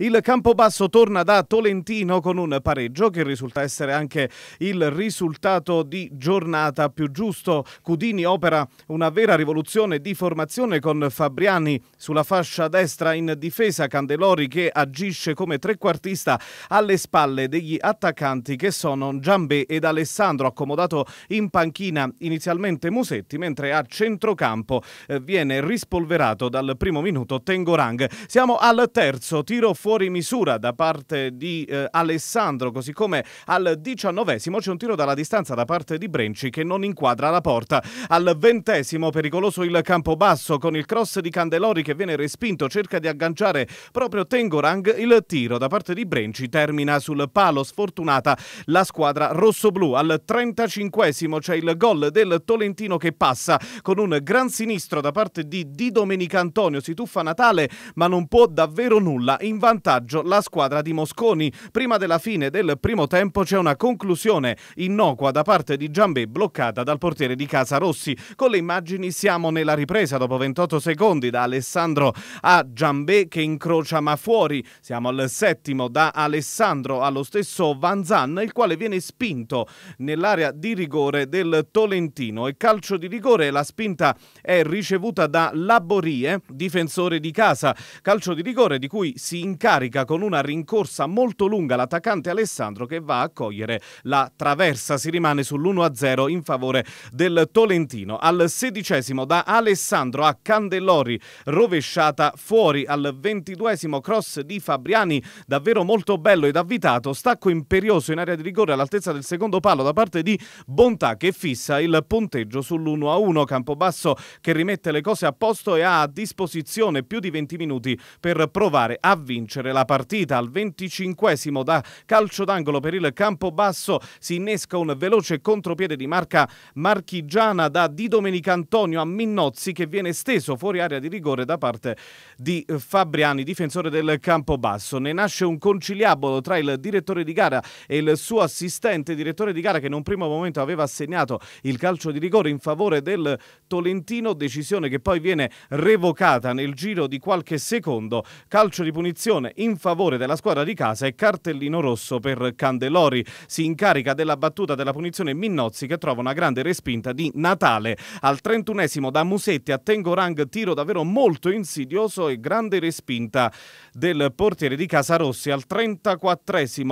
Il Campobasso torna da Tolentino con un pareggio che risulta essere anche il risultato di giornata più giusto. Cudini opera una vera rivoluzione di formazione con Fabriani sulla fascia destra in difesa, Candelori che agisce come trequartista alle spalle degli attaccanti che sono Giambè ed Alessandro, accomodato in panchina inizialmente Musetti, mentre a centrocampo eh, viene rispolverato dal primo minuto Tengorang. Siamo al terzo tiro fuori fuori misura da parte di eh, Alessandro, così come al diciannovesimo c'è un tiro dalla distanza da parte di Brenci che non inquadra la porta. Al ventesimo pericoloso il campo basso con il cross di Candelori che viene respinto, cerca di agganciare proprio Tengorang, il tiro da parte di Brenci termina sul palo sfortunata la squadra rossoblu. Al trentacinquesimo c'è il gol del Tolentino che passa con un gran sinistro da parte di Di Domenico Antonio, si tuffa Natale ma non può davvero nulla. Invade vantaggio la squadra di Mosconi. Prima della fine del primo tempo c'è una conclusione innocua da parte di Giambè bloccata dal portiere di Casa Rossi. Con le immagini siamo nella ripresa dopo 28 secondi da Alessandro a Giambè che incrocia ma fuori. Siamo al settimo da Alessandro allo stesso Vanzan il quale viene spinto nell'area di rigore del Tolentino e calcio di rigore la spinta è ricevuta da Laborie, difensore di casa. Calcio di rigore di cui si incrocia incarica con una rincorsa molto lunga l'attaccante Alessandro che va a cogliere la traversa. Si rimane sull'1-0 in favore del Tolentino. Al sedicesimo da Alessandro a Candellori, rovesciata fuori al ventiduesimo cross di Fabriani, davvero molto bello ed avvitato, stacco imperioso in area di rigore all'altezza del secondo palo da parte di Bontà che fissa il punteggio sull'1-1. Campobasso che rimette le cose a posto e ha a disposizione più di 20 minuti per provare a vincere vincere la partita. Al 25 da calcio d'angolo per il campo basso si innesca un veloce contropiede di marca marchigiana da Di Domenica Antonio a Minnozzi che viene steso fuori area di rigore da parte di Fabriani, difensore del campo basso. Ne nasce un conciliabolo tra il direttore di gara e il suo assistente direttore di gara che in un primo momento aveva assegnato il calcio di rigore in favore del Tolentino, decisione che poi viene revocata nel giro di qualche secondo. Calcio di punizione punizione in favore della squadra di casa e cartellino rosso per Candelori. Si incarica della battuta della punizione Minnozzi che trova una grande respinta di Natale. Al 31 da Musetti a Tengorang tiro davvero molto insidioso e grande respinta del portiere di casa Rossi. Al 34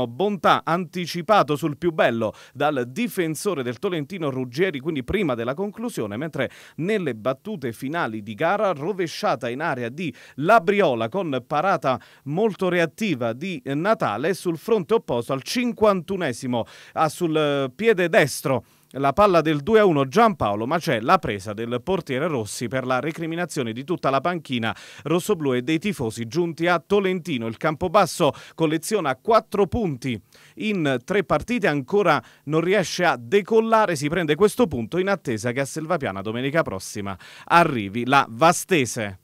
Bontà anticipato sul più bello dal difensore del Tolentino Ruggeri quindi prima della conclusione mentre nelle battute finali di gara rovesciata in area di Labriola con parata molto reattiva di Natale sul fronte opposto al 51esimo ha ah, sul eh, piede destro la palla del 2-1 Giampaolo, ma c'è la presa del portiere Rossi per la recriminazione di tutta la panchina rossoblu e dei tifosi giunti a Tolentino. Il Campobasso colleziona 4 punti in 3 partite, ancora non riesce a decollare, si prende questo punto in attesa che a Selvapiana domenica prossima arrivi la Vastese.